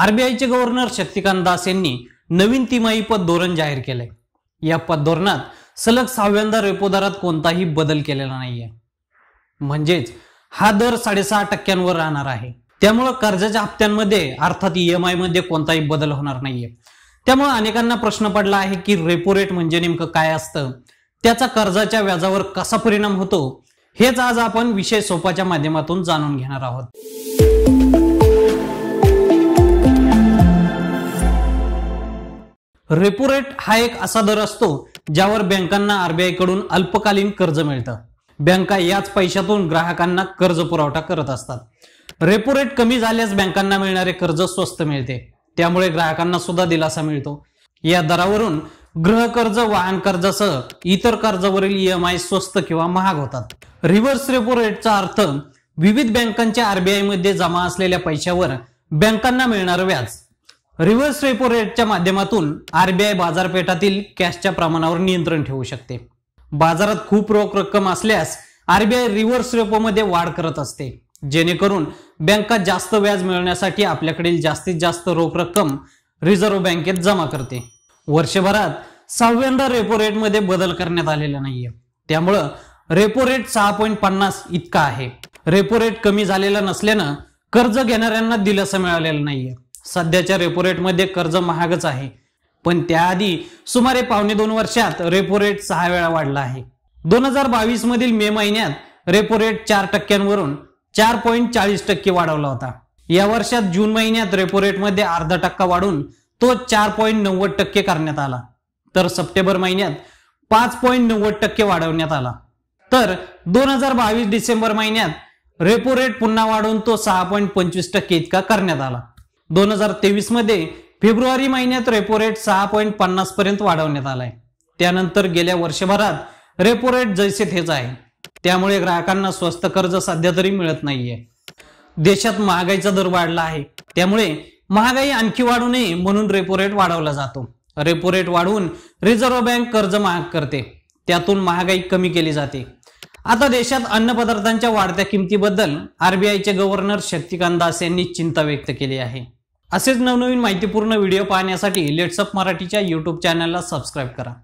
आरबीआयचे गव्हर्नर शक्तिकांत दास यांनी नवीन तिमाही पद धोरण जाहीर केलंय या पद धोरणात सलग सहाव्यांदा रेपो दरात कोणताही बदल केलेला नाहीये म्हणजेच हा दर साडेसहा टक्क्यांवर राहणार आहे त्यामुळे कर्जाच्या हप्त्यांमध्ये अर्थात ईएमआय e मध्ये कोणताही बदल होणार नाहीये त्यामुळे अनेकांना प्रश्न पडला आहे की रेपो रेट म्हणजे नेमकं काय असतं त्याचा कर्जाच्या व्याजावर कसा परिणाम होतो हेच आज आपण विषय सोपाच्या माध्यमातून जाणून घेणार आहोत रेपो रेट हा एक असा दर असतो ज्यावर बँकांना आरबीआय कडून अल्पकालीन कर्ज मिळतं बँका याच पैशातून ग्राहकांना कर्ज पुरवठा करत असतात रेपो रेट कमी झाल्यास बँकांना मिळणारे कर्ज स्वस्त मिळते त्यामुळे ग्राहकांना सुद्धा दिलासा मिळतो या दरावरून गृह कर्ज वाहन कर्जासह इतर कर्जावरील ईएमआय स्वस्त किंवा महाग होतात रिव्हर्स रेपो रेटचा अर्थ विविध बँकांच्या आरबीआय मध्ये जमा असलेल्या पैशावर बँकांना मिळणार व्याज रिव्हर्स रेपो रेटच्या माध्यमातून आरबीआय बाजारपेठातील कॅशच्या प्रमाणावर नियंत्रण ठेवू शकते बाजारात खूप रोख रक्कम असल्यास आरबीआय रिव्हर्स रेपोमध्ये वाढ करत असते जेणेकरून बँका जास्त व्याज मिळवण्यासाठी आपल्याकडील जास्तीत जास्त रोख रक्कम रिझर्व्ह बँकेत जमा करते वर्षभरात सहाव्यांदा रेपो रेटमध्ये बदल करण्यात आलेला नाहीये त्यामुळं रेपो रेट सहा पॉईंट पन्नास इतका आहे रेपो रेट कमी झालेला नसल्यानं कर्ज घेणाऱ्यांना दिलासा मिळालेला नाहीये सध्याच्या रेपो रेटमध्ये कर्ज महागच आहे पण त्याआधी सुमारे पावणे दोन वर्षात रेपो रेट सहा वेळा वाढला आहे दोन हजार बावीस मधील मे महिन्यात रेपो रेट चार टक्क्यांवरून चार पॉईंट चाळीस टक्के वाढवला होता या वर्षात जून महिन्यात रेपो रेटमध्ये अर्धा टक्का वाढून तो चार पॉईंट नव्वद टक्के करण्यात आला तर सप्टेंबर महिन्यात पाच पॉईंट नव्वद टक्के वाढवण्यात आला तर दोन हजार बावीस डिसेंबर महिन्यात रेपो रेट पुन्हा वाढून तो सहा पॉईंट पंचवीस टक्के इतका करण्यात आला दोन हजार तेवीस मध्ये फेब्रुवारी महिन्यात रेपो रेट सहा पॉईंट पन्नास पर्यंत वाढवण्यात आलाय त्यानंतर गेल्या वर्षभरात रेपो रेट जैसे थेच आहे त्यामुळे ग्राहकांना स्वस्त कर्ज सध्या तरी मिळत नाहीये देशात महागाईचा दर वाढला आहे त्यामुळे महागाई आणखी वाढू नये म्हणून रेपो रेट वाढवला जातो रेपो रेट वाढवून रिझर्व्ह बँक कर्ज महाग करते त्यातून महागाई कमी केली जाते आता देशात अन्न पदार्थांच्या वाढत्या किमतीबद्दल आरबीआयचे गव्हर्नर शक्तिकांत दास यांनी चिंता व्यक्त केली आहे असेच नवनवीन माहितीपूर्ण व्हिडिओ पाहण्यासाठी लेट्सअप मराठीच्या यूट्यूब चॅनलला सबस्क्राईब करा